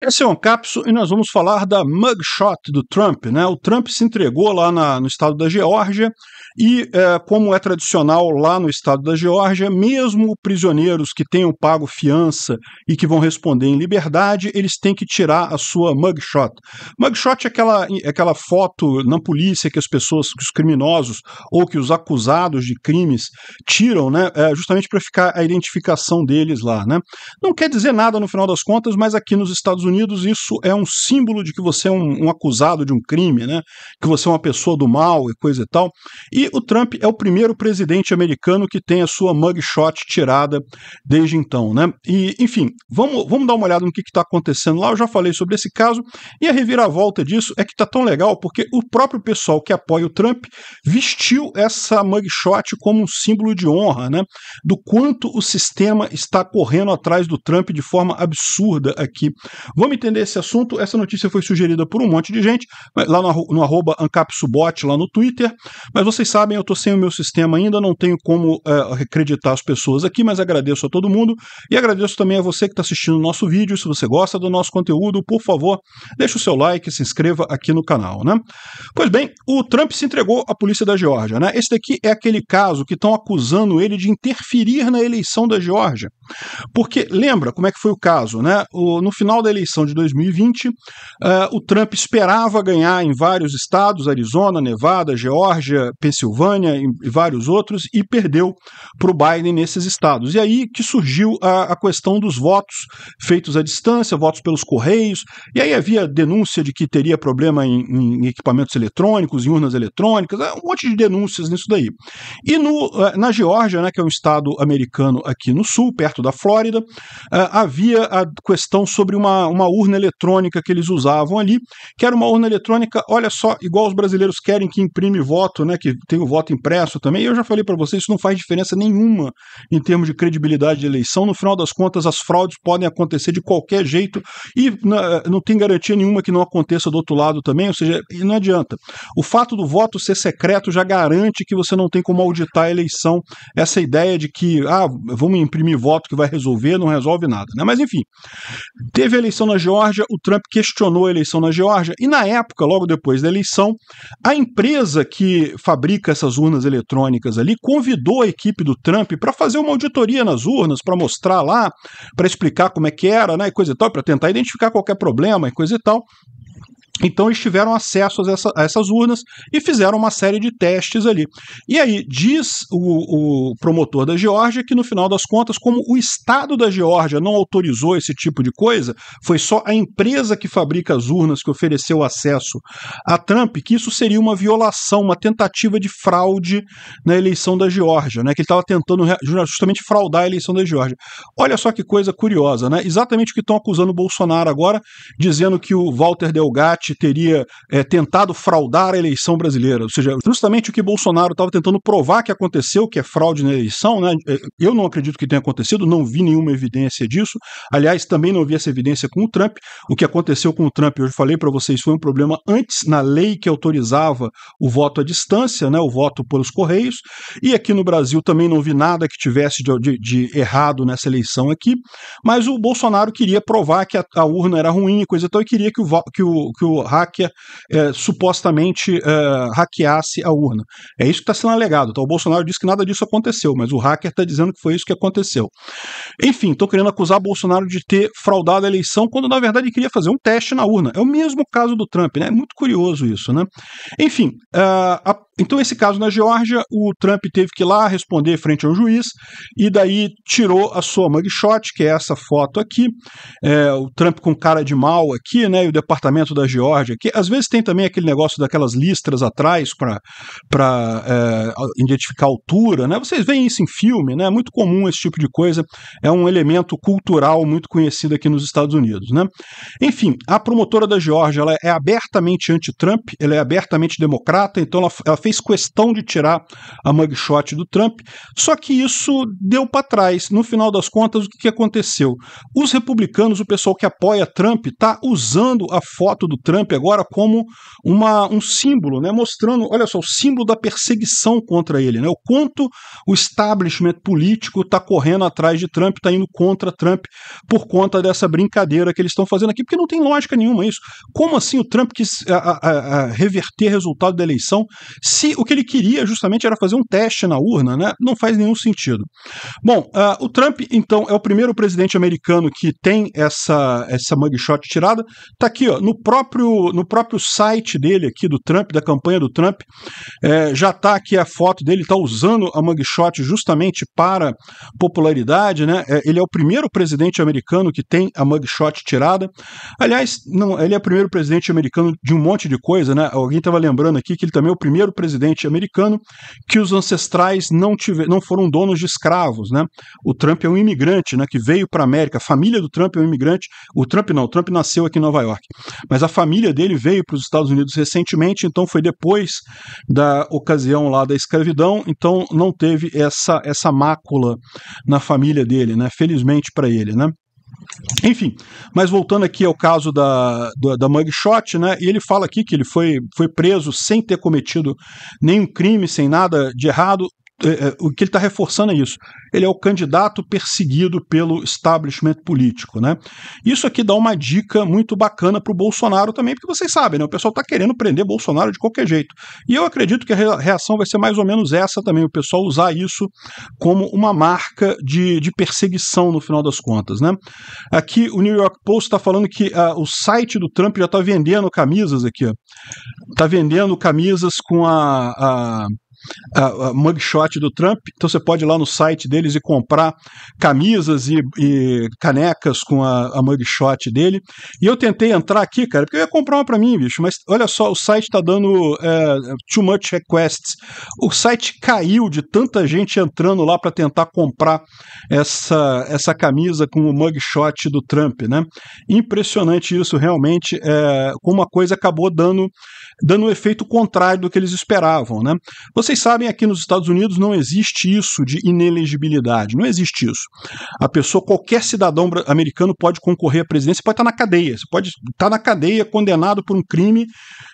Esse é um capso e nós vamos falar da mugshot do Trump. Né? O Trump se entregou lá na, no estado da Geórgia e, é, como é tradicional lá no estado da Geórgia, mesmo prisioneiros que tenham pago fiança e que vão responder em liberdade, eles têm que tirar a sua mugshot. Mugshot é aquela, é aquela foto na polícia que as pessoas, que os criminosos ou que os acusados de crimes tiram, né? É, justamente para ficar a identificação deles lá. Né? Não quer dizer nada no final das contas, mas aqui nos Estados Unidos isso é um símbolo de que você é um, um acusado de um crime, né? Que você é uma pessoa do mal e coisa e tal. E o Trump é o primeiro presidente americano que tem a sua mugshot tirada desde então, né? E, enfim, vamos, vamos dar uma olhada no que está acontecendo lá. Eu já falei sobre esse caso e a reviravolta disso é que está tão legal porque o próprio pessoal que apoia o Trump vestiu essa mugshot como um símbolo de honra, né? Do quanto o sistema está correndo atrás do Trump de forma absurda aqui. Vamos entender esse assunto. Essa notícia foi sugerida por um monte de gente, lá no, arroba Ancapsubot, lá no Twitter. Mas vocês sabem, eu estou sem o meu sistema ainda, não tenho como é, acreditar as pessoas aqui, mas agradeço a todo mundo e agradeço também a você que está assistindo o nosso vídeo. Se você gosta do nosso conteúdo, por favor, deixe o seu like, se inscreva aqui no canal, né? Pois bem, o Trump se entregou à polícia da Geórgia, né? Esse daqui é aquele caso que estão acusando ele de interferir na eleição da Geórgia. Porque lembra como é que foi o caso, né? O, no final da eleição eleição de 2020, uh, eh, o Trump esperava ganhar em vários estados, Arizona, Nevada, Geórgia, Pensilvânia e vários outros, e perdeu para o Biden nesses estados. E aí que surgiu a, a questão dos votos feitos à distância, votos pelos correios, e aí havia denúncia de que teria problema em, em equipamentos eletrônicos, em urnas eletrônicas, eh, um monte de denúncias nisso daí. E no, eh, na Geórgia, né, que é um estado americano aqui no sul, perto da Flórida, uh, havia a questão sobre uma, uma urna eletrônica que eles usavam ali, que era uma urna eletrônica, olha só, igual os brasileiros querem que imprime voto, né, que tem o voto impresso também. Eu já falei para vocês, isso não faz diferença nenhuma em termos de credibilidade de eleição. No final das contas, as fraudes podem acontecer de qualquer jeito e não tem garantia nenhuma que não aconteça do outro lado também, ou seja, não adianta. O fato do voto ser secreto já garante que você não tem como auditar a eleição. Essa ideia de que, ah, vamos imprimir voto que vai resolver, não resolve nada, né? Mas enfim, teve a eleição na Geórgia, o Trump questionou a eleição na Geórgia, e na época, logo depois da eleição, a empresa que fabrica essas urnas eletrônicas ali convidou a equipe do Trump para fazer uma auditoria nas urnas, para mostrar lá, para explicar como é que era, né, e coisa e tal, para tentar identificar qualquer problema e coisa e tal. Então eles tiveram acesso a, essa, a, essas urnas e fizeram uma série de testes ali. E aí diz o, o, promotor da Geórgia que no final das contas, como o Estado da Geórgia não autorizou esse tipo de coisa, foi só a empresa que fabrica as urnas que ofereceu acesso a Trump, que isso seria uma violação, uma tentativa de fraude na eleição da Geórgia, né? Que ele estava tentando justamente fraudar a eleição da Geórgia. Olha só que coisa curiosa, né? Exatamente o que estão acusando o Bolsonaro agora, dizendo que o Walter Delgatti teria é, tentado fraudar a eleição brasileira. Ou seja, justamente o que Bolsonaro estava tentando provar que aconteceu, que é fraude na eleição, né? Eh, eu não acredito que tenha acontecido, não vi nenhuma evidência disso. Aliás, também não vi essa evidência com o Trump. O que aconteceu com o Trump, eu já falei para vocês, foi um problema antes na lei que autorizava o voto à distância, né? O voto pelos correios. E aqui no Brasil também não vi nada que tivesse de, de, de errado nessa eleição aqui. Mas o Bolsonaro queria provar que a, a urna era ruim e coisa e tal, e queria que o, que o, que o hacker é, supostamente é, hackeasse a urna. É isso que está sendo alegado. então O Bolsonaro disse que nada disso aconteceu, mas o hacker está dizendo que foi isso que aconteceu. Enfim, estão querendo acusar Bolsonaro de ter fraudado a eleição quando na verdade queria fazer um teste na urna. É o mesmo caso do Trump, né? É muito curioso isso, né? Enfim, uh, a então, esse caso na Geórgia, o Trump teve que ir lá responder frente ao juiz e daí tirou a sua mugshot, que é essa foto aqui, é, o Trump com cara de mal aqui, né? E o departamento da Geórgia, que às vezes tem também aquele negócio daquelas listras atrás para é, identificar a altura, né? Vocês veem isso em filme, né? É muito comum esse tipo de coisa, é um elemento cultural muito conhecido aqui nos Estados Unidos, né? Enfim, a promotora da Geórgia, ela é abertamente anti-Trump, ela é abertamente democrata, então ela, ela fez fez questão de tirar a mugshot do Trump, só que isso deu para trás. No final das contas, o que, que aconteceu? Os republicanos, o pessoal que apoia Trump, está usando a foto do Trump agora como uma, um símbolo, né? mostrando, olha só, o símbolo da perseguição contra ele, né? o quanto o establishment político está correndo atrás de Trump, está indo contra Trump por conta dessa brincadeira que eles estão fazendo aqui, porque não tem lógica nenhuma isso. Como assim o Trump quis a, a, a reverter resultado da eleição se o que ele queria justamente era fazer um teste na urna, né? Não faz nenhum sentido. Bom, uh, o Trump, então, é o primeiro presidente americano que tem essa, essa mugshot tirada. Tá aqui, ó, no próprio, no próprio site dele aqui, do Trump, da campanha do Trump, é, já tá aqui a foto dele, tá usando a mugshot justamente para popularidade, né? É, ele é o primeiro presidente americano que tem a mugshot tirada. Aliás, não, ele é o primeiro presidente americano de um monte de coisa, né? Alguém estava lembrando aqui que ele também é o primeiro presidente presidente americano que os ancestrais não, tiver, não foram donos de escravos. Né? O Trump é um imigrante né, que veio para a América. A família do Trump é um imigrante. O Trump não, o Trump nasceu aqui em Nova York. Mas a família dele veio para os Estados Unidos recentemente, então foi depois da ocasião lá da escravidão, então não teve essa, essa mácula na família dele, né? felizmente para ele. Né? Enfim, mas voltando aqui ao caso da, da, da mugshot, né? E ele fala aqui que ele foi, foi preso sem ter cometido nenhum crime, sem nada de errado, é, é, o que ele está reforçando é isso. Ele é o candidato perseguido pelo establishment político, né? Isso aqui dá uma dica muito bacana para o Bolsonaro também, porque vocês sabem, né? O pessoal está querendo prender Bolsonaro de qualquer jeito. E eu acredito que a reação vai ser mais ou menos essa também, o pessoal usar isso como uma marca de, de perseguição no final das contas, né? Aqui o New York Post está falando que uh, o site do Trump já está vendendo camisas aqui, está vendendo camisas com a, a a mugshot do Trump. Então você pode ir lá no site deles e comprar camisas e, e canecas com a, a mugshot dele. E eu tentei entrar aqui, cara, porque eu ia comprar uma para mim, bicho, mas olha só, o site está dando é, too much requests. O site caiu de tanta gente entrando lá para tentar comprar essa, essa camisa com o mugshot do Trump, né? Impressionante isso, realmente, é, como uma coisa acabou dando, dando um efeito contrário do que eles esperavam, né? Vocês vocês sabem, aqui nos Estados Unidos não existe isso de inelegibilidade, não existe isso. A pessoa, qualquer cidadão americano pode concorrer à presidência, pode estar na cadeia, você pode estar na cadeia condenado por um crime,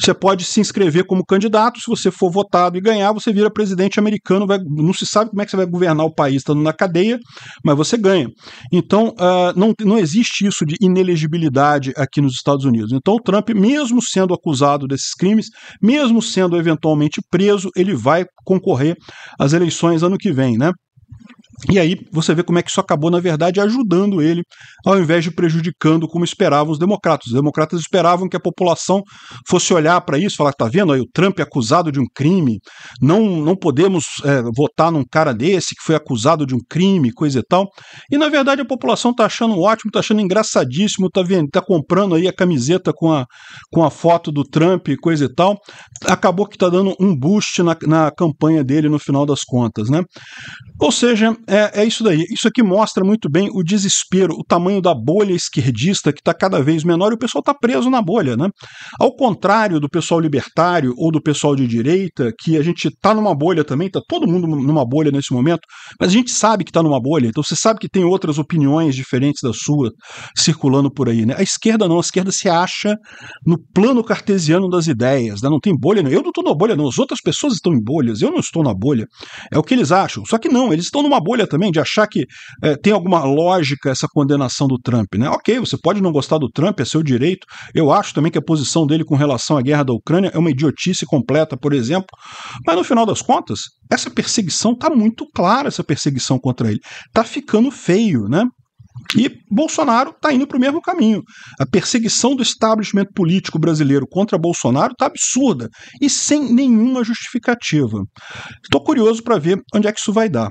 você pode se inscrever como candidato, se você for votado e ganhar, você vira presidente americano, vai, não se sabe como é que você vai governar o país estando na cadeia, mas você ganha. Então, uh, não, não existe isso de inelegibilidade aqui nos Estados Unidos. Então, o Trump, mesmo sendo acusado desses crimes, mesmo sendo eventualmente preso, ele vai concorrer às eleições ano que vem, né? E aí você vê como é que isso acabou, na verdade, ajudando ele, ao invés de prejudicando como esperavam os democratas. Os democratas esperavam que a população fosse olhar para isso, falar, tá vendo, aí o Trump é acusado de um crime, não, não podemos é, votar num cara desse que foi acusado de um crime, coisa e tal. E, na verdade, a população tá achando ótimo, tá achando engraçadíssimo, tá, vendo, tá comprando aí a camiseta com a, com a foto do Trump, coisa e tal. Acabou que tá dando um boost na, na campanha dele no final das contas, né? Ou seja, é, é isso daí. Isso aqui mostra muito bem o desespero, o tamanho da bolha esquerdista que está cada vez menor e o pessoal está preso na bolha, né? Ao contrário do pessoal libertário ou do pessoal de direita, que a gente está numa bolha também, está todo mundo numa bolha nesse momento, mas a gente sabe que está numa bolha, então você sabe que tem outras opiniões diferentes da sua circulando por aí, né? A esquerda não, a esquerda se acha no plano cartesiano das ideias, né? não tem bolha, não. eu não estou na bolha, não, as outras pessoas estão em bolhas, eu não estou na bolha, é o que eles acham, só que não, eles estão numa bolha escolha também de achar que é, tem alguma lógica essa condenação do Trump. Né? Ok, você pode não gostar do Trump, é seu direito. Eu acho também que a posição dele com relação à guerra da Ucrânia é uma idiotice completa, por exemplo. Mas no final das contas, essa perseguição está muito clara, essa perseguição contra ele. Está ficando feio, né? E Bolsonaro está indo para o mesmo caminho. A perseguição do establishment político brasileiro contra Bolsonaro está absurda e sem nenhuma justificativa. Estou curioso para ver onde é que isso vai dar.